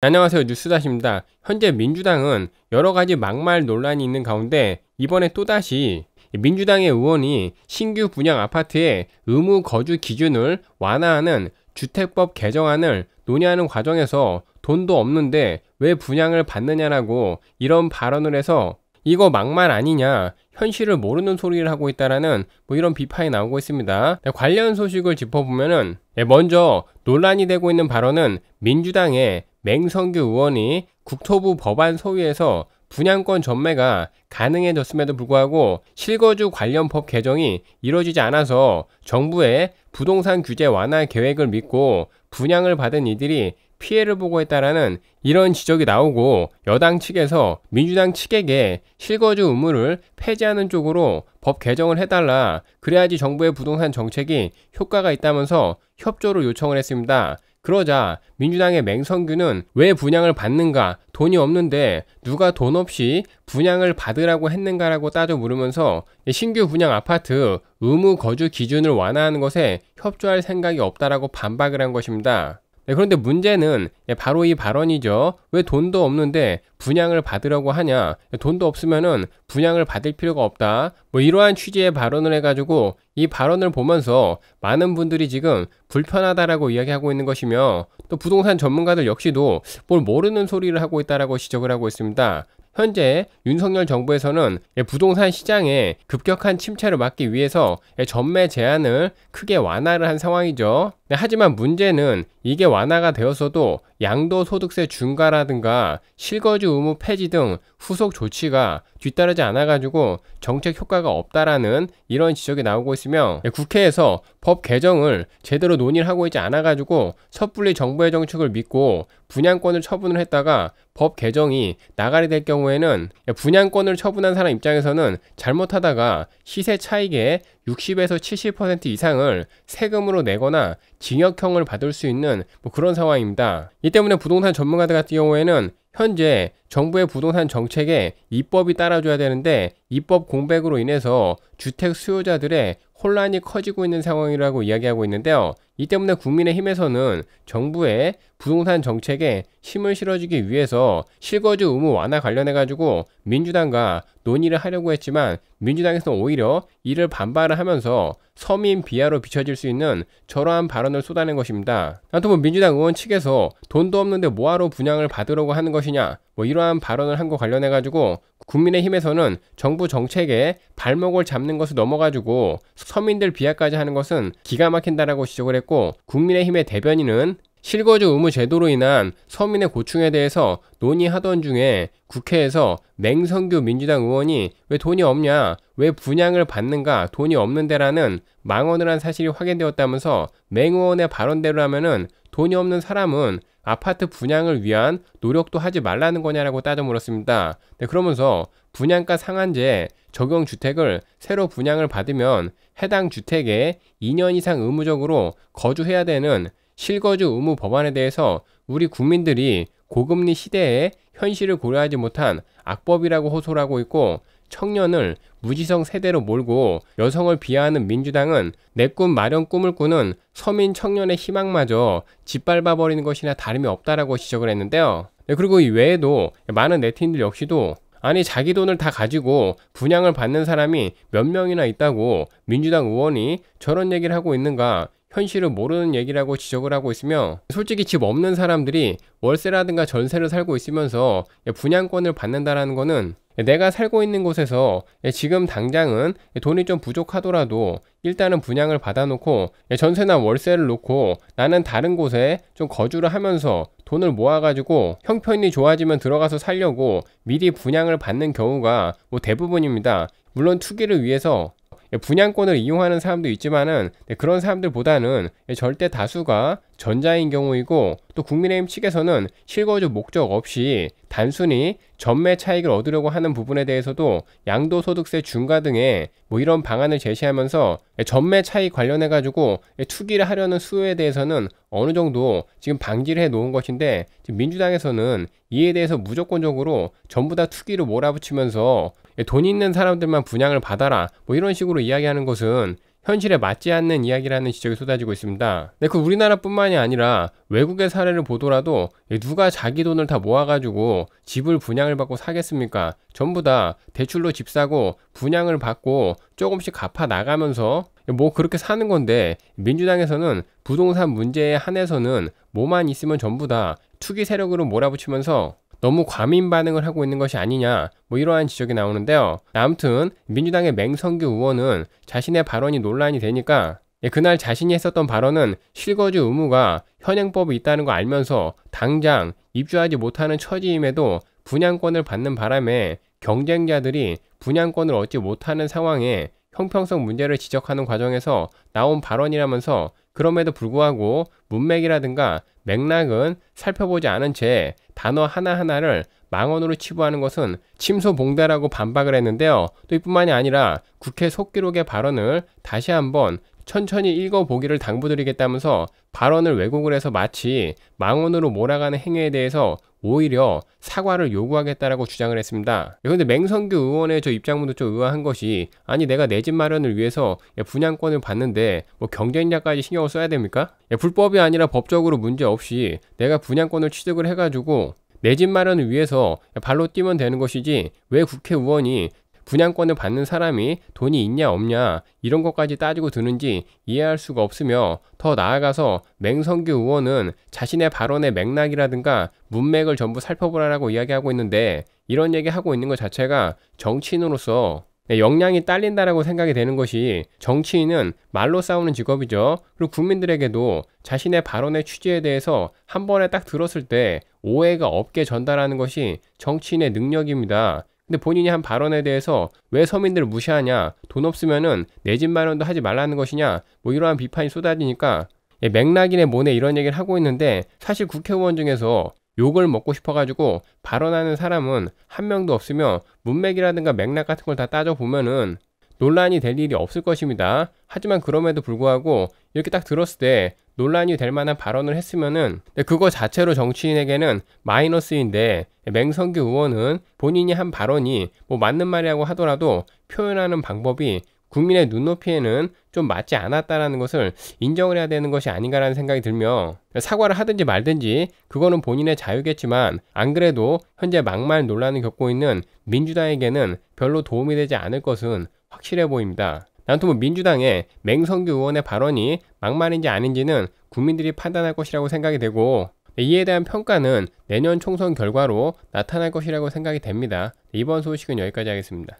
안녕하세요 뉴스다시입니다. 현재 민주당은 여러가지 막말 논란이 있는 가운데 이번에 또다시 민주당의 의원이 신규 분양 아파트의 의무 거주 기준을 완화하는 주택법 개정안을 논의하는 과정에서 돈도 없는데 왜 분양을 받느냐라고 이런 발언을 해서 이거 막말 아니냐 현실을 모르는 소리를 하고 있다라는 뭐 이런 비판이 나오고 있습니다. 네, 관련 소식을 짚어보면은 네, 먼저 논란이 되고 있는 발언은 민주당의 맹성규 의원이 국토부 법안 소위에서 분양권 전매가 가능해졌음에도 불구하고 실거주 관련법 개정이 이뤄지지 않아서 정부의 부동산 규제 완화 계획을 믿고 분양을 받은 이들이 피해를 보고 했다라는 이런 지적이 나오고 여당 측에서 민주당 측에게 실거주 의무를 폐지하는 쪽으로 법 개정을 해달라 그래야지 정부의 부동산 정책이 효과가 있다면서 협조를 요청을 했습니다. 그러자 민주당의 맹성규는 왜 분양을 받는가? 돈이 없는데 누가 돈 없이 분양을 받으라고 했는가라고 따져 물으면서 신규 분양 아파트 의무 거주 기준을 완화하는 것에 협조할 생각이 없다라고 반박을 한 것입니다. 네, 그런데 문제는 바로 이 발언이죠. 왜 돈도 없는데 분양을 받으려고 하냐? 돈도 없으면은 분양을 받을 필요가 없다. 뭐 이러한 취지의 발언을 해가지고 이 발언을 보면서 많은 분들이 지금 불편하다라고 이야기하고 있는 것이며 또 부동산 전문가들 역시도 뭘 모르는 소리를 하고 있다라고 지적을 하고 있습니다. 현재 윤석열 정부에서는 부동산 시장에 급격한 침체를 막기 위해서 전매 제한을 크게 완화를 한 상황이죠. 네, 하지만 문제는 이게 완화가 되었어도 양도소득세 중과라든가 실거주 의무 폐지 등 후속 조치가 뒤따르지 않아가지고 정책 효과가 없다라는 이런 지적이 나오고 있으며 네, 국회에서 법 개정을 제대로 논의를 하고 있지 않아가지고 섣불리 정부의 정책을 믿고 분양권을 처분을 했다가 법 개정이 나가리 될 경우에는 분양권을 처분한 사람 입장에서는 잘못하다가 시세 차익의 60에서 70% 이상을 세금으로 내거나 징역형을 받을 수 있는 뭐 그런 상황입니다. 이 때문에 부동산 전문가들 같은 경우에는 현재 정부의 부동산 정책에 입법이 따라줘야 되는데 입법 공백으로 인해서 주택 수요자들의 혼란이 커지고 있는 상황이라고 이야기하고 있는데요. 이 때문에 국민의힘에서는 정부의 부동산 정책에 힘을 실어주기 위해서 실거주 의무 완화 관련해 가지고 민주당과 논의를 하려고 했지만 민주당에서는 오히려 이를 반발을 하면서 서민 비하로 비춰질 수 있는 저러한 발언을 쏟아낸 것입니다. 아무튼 민주당 의원 측에서 돈도 없는데 뭐하러 분양을 받으려고 하는 것이냐 뭐 이러한 발언을 한 것 관련해 가지고 국민의힘에서는 정부 정책에 발목을 잡는 것을 넘어가지고 서민들 비하까지 하는 것은 기가 막힌다라고 지적을 했고 국민의힘의 대변인은 실거주 의무 제도로 인한 서민의 고충에 대해서 논의하던 중에 국회에서 맹성규 민주당 의원이 왜 돈이 없냐, 왜 분양을 받는가, 돈이 없는데라는 망언을 한 사실이 확인되었다면서 맹 의원의 발언대로라면은 돈이 없는 사람은 아파트 분양을 위한 노력도 하지 말라는 거냐라고 따져 물었습니다. 네, 그러면서 분양가 상한제 적용 주택을 새로 분양을 받으면 해당 주택에 2년 이상 의무적으로 거주해야 되는 실거주 의무 법안에 대해서 우리 국민들이 고금리 시대에 현실을 고려하지 못한 악법이라고 호소하고 를 있고 청년을 무지성 세대로 몰고 여성을 비하하는 민주당은 내 꿈 마련 꿈을 꾸는 서민 청년의 희망마저 짓밟아버리는 것이나 다름이 없다라고 지적을 했는데요. 네, 그리고 이 외에도 많은 네티즌들 역시도 아니 자기 돈을 다 가지고 분양을 받는 사람이 몇 명이나 있다고 민주당 의원이 저런 얘기를 하고 있는가 현실을 모르는 얘기라고 지적을 하고 있으며 솔직히 집 없는 사람들이 월세라든가 전세를 살고 있으면서 예, 분양권을 받는다라는 거는 예, 내가 살고 있는 곳에서 예, 지금 당장은 돈이 좀 부족하더라도 일단은 분양을 받아놓고 전세나 월세를 놓고 나는 다른 곳에 좀 거주를 하면서 돈을 모아가지고 형편이 좋아지면 들어가서 살려고 미리 분양을 받는 경우가 뭐 대부분입니다. 물론 투기를 위해서 분양권을 이용하는 사람도 있지만은 네, 그런 사람들보다는 절대 다수가 전자인 경우이고 또 국민의힘 측에서는 실거주 목적 없이 단순히 전매 차익을 얻으려고 하는 부분에 대해서도 양도소득세 중과 등의 뭐 이런 방안을 제시하면서 전매 차익 관련해 가지고 투기를 하려는 수요에 대해서는 어느 정도 지금 방지를 해 놓은 것인데 지금 민주당에서는 이에 대해서 무조건적으로 전부 다 투기로 몰아붙이면서 예, 돈 있는 사람들만 분양을 받아라. 뭐 이런 식으로 이야기하는 것은 현실에 맞지 않는 이야기라는 지적이 쏟아지고 있습니다. 근데 그 우리나라뿐만이 아니라 외국의 사례를 보더라도 예, 누가 자기 돈을 다 모아가지고 집을 분양을 받고 사겠습니까? 전부 다 대출로 집 사고 분양을 받고 조금씩 갚아 나가면서 예, 뭐 그렇게 사는 건데 민주당에서는 부동산 문제에 한해서는 뭐만 있으면 전부 다 투기 세력으로 몰아붙이면서 너무 과민 반응을 하고 있는 것이 아니냐 뭐 이러한 지적이 나오는데요. 아무튼 민주당의 맹성규 의원은 자신의 발언이 논란이 되니까 예, 그날 자신이 했었던 발언은 실거주 의무가 현행법이 있다는 거 알면서 당장 입주하지 못하는 처지임에도 분양권을 받는 바람에 경쟁자들이 분양권을 얻지 못하는 상황에 형평성 문제를 지적하는 과정에서 나온 발언이라면서 그럼에도 불구하고 문맥이라든가 맥락은 살펴보지 않은 채 단어 하나하나를 망언으로 치부하는 것은 침소봉대라고 반박을 했는데요. 또 이뿐만이 아니라 국회 속기록의 발언을 다시 한번 천천히 읽어보기를 당부드리겠다면서 발언을 왜곡을 해서 마치 망언으로 몰아가는 행위에 대해서 오히려 사과를 요구하겠다라고 주장을 했습니다. 그런데 예, 맹성규 의원의 저 입장문도 좀 의아한 것이 아니 내가 내 집 마련을 위해서 예, 분양권을 받는데 뭐 경쟁자까지 신경을 써야 됩니까? 예, 불법이 아니라 법적으로 문제없이 내가 분양권을 취득을 해가지고 내 집 마련을 위해서 발로 뛰면 되는 것이지 왜 국회의원이 분양권을 받는 사람이 돈이 있냐 없냐 이런 것까지 따지고 드는지 이해할 수가 없으며 더 나아가서 맹성규 의원은 자신의 발언의 맥락이라든가 문맥을 전부 살펴보라라고 이야기하고 있는데 이런 얘기하고 있는 것 자체가 정치인으로서 네, 역량이 딸린다라고 생각이 되는 것이 정치인은 말로 싸우는 직업이죠. 그리고 국민들에게도 자신의 발언의 취지에 대해서 한 번에 딱 들었을 때 오해가 없게 전달하는 것이 정치인의 능력입니다. 근데 본인이 한 발언에 대해서 왜 서민들을 무시하냐, 돈 없으면은 내 집 마련도 하지 말라는 것이냐, 뭐 이러한 비판이 쏟아지니까 예, 맥락인의 모네 이런 얘기를 하고 있는데 사실 국회의원 중에서 욕을 먹고 싶어가지고 발언하는 사람은 한 명도 없으며 문맥이라든가 맥락 같은 걸 다 따져보면은 논란이 될 일이 없을 것입니다. 하지만 그럼에도 불구하고 이렇게 딱 들었을 때 논란이 될 만한 발언을 했으면은 그거 자체로 정치인에게는 마이너스인데 맹성규 의원은 본인이 한 발언이 뭐 맞는 말이라고 하더라도 표현하는 방법이 국민의 눈높이에는 좀 맞지 않았다라는 것을 인정을 해야 되는 것이 아닌가라는 생각이 들며 사과를 하든지 말든지 그거는 본인의 자유겠지만 안 그래도 현재 막말 논란을 겪고 있는 민주당에게는 별로 도움이 되지 않을 것은 확실해 보입니다. 아무튼 뭐 민주당의 맹성규 의원의 발언이 막말인지 아닌지는 국민들이 판단할 것이라고 생각이 되고 네, 이에 대한 평가는 내년 총선 결과로 나타날 것이라고 생각이 됩니다. 이번 소식은 여기까지 하겠습니다.